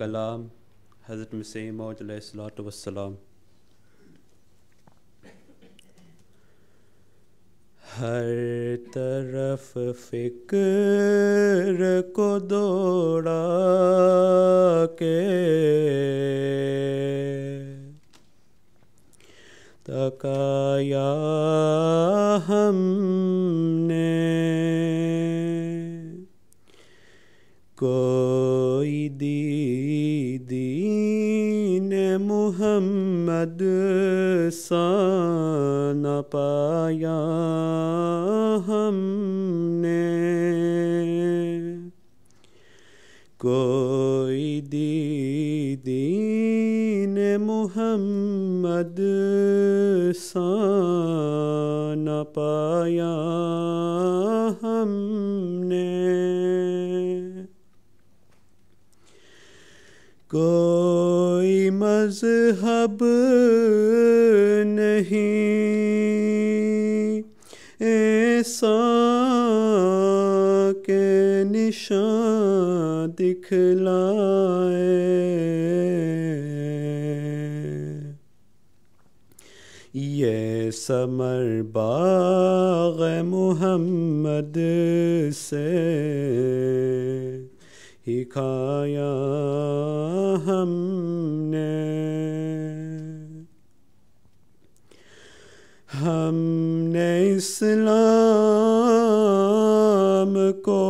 कलाम हज़रत सलात वसलाम हर तरफ फिक्र को दौड़ा के तकाया Muhammad sana paya humne koi deen Muhammad sana paya humne koi मजहब नहीं ऐसा के निशान दिखलाए ये समर बाग मोहम्मद से हिखाया हम हमने इस्लाम को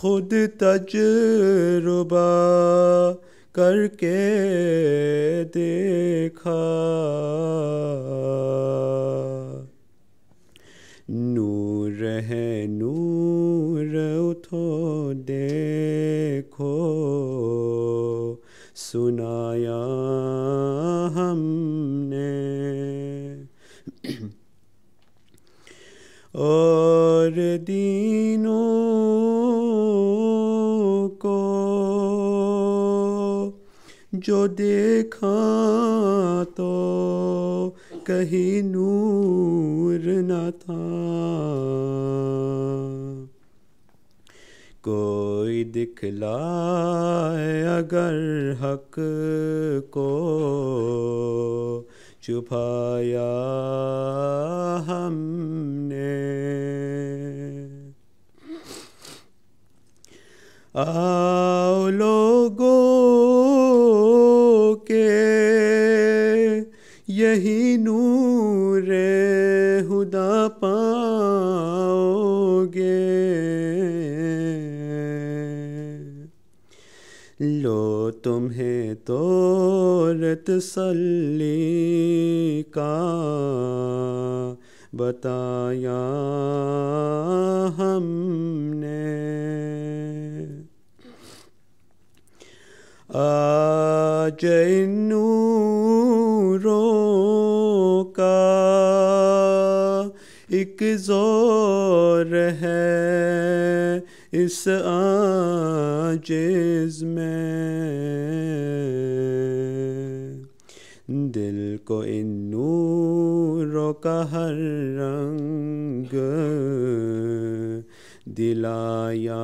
खुद तजुर्बा करके देखा नूर है नूर उठो देखो सुनाया और दीनों को जो देखा तो कहीं नूर न था कोई दिखलाए अगर हक को छुपाया हम आओ लोगों के यही नूर हुदा पाओगे लो तुम्हें तो तसल्ली का बताया हम आज का एक जोर है इस आज में दिल को इन नूरों का हर रंग दिलाया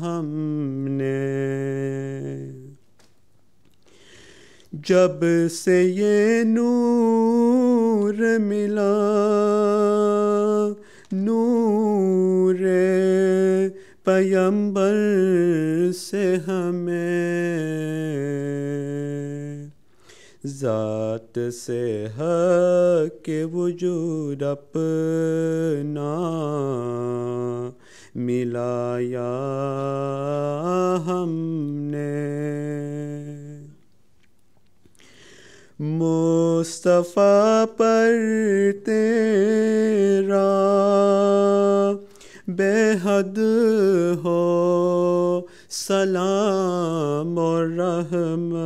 हमने जब से ये नूर मिला नूर पयंबर से हमें ज़ात से हक वजूद अपना मिलाया हम मुस्तफ़ा पर तेरा बेहद हो सलाम और रहमत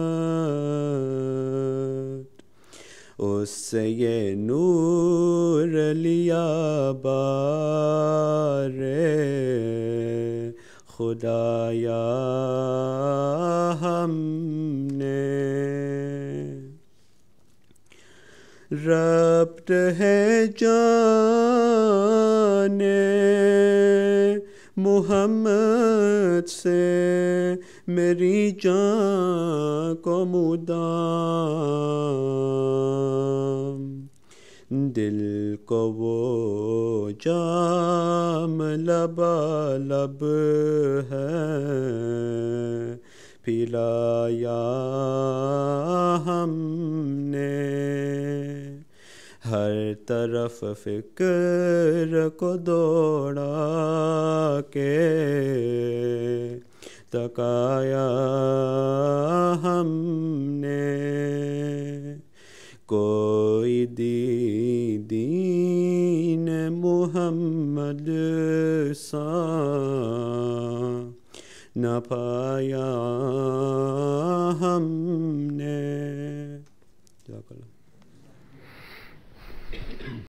उससे ये नूर लिया बारे खुदाया हम रप्त है जाने मोहम्मद से मेरी जान को मुदाम दिल को वो जाम लबा लब है पिलाया हमने हर तरफ फिक्र को दौड़ा के तकाया हमने कोई दीदीन मोहम्मद मुहम्मद सा न पाया हमने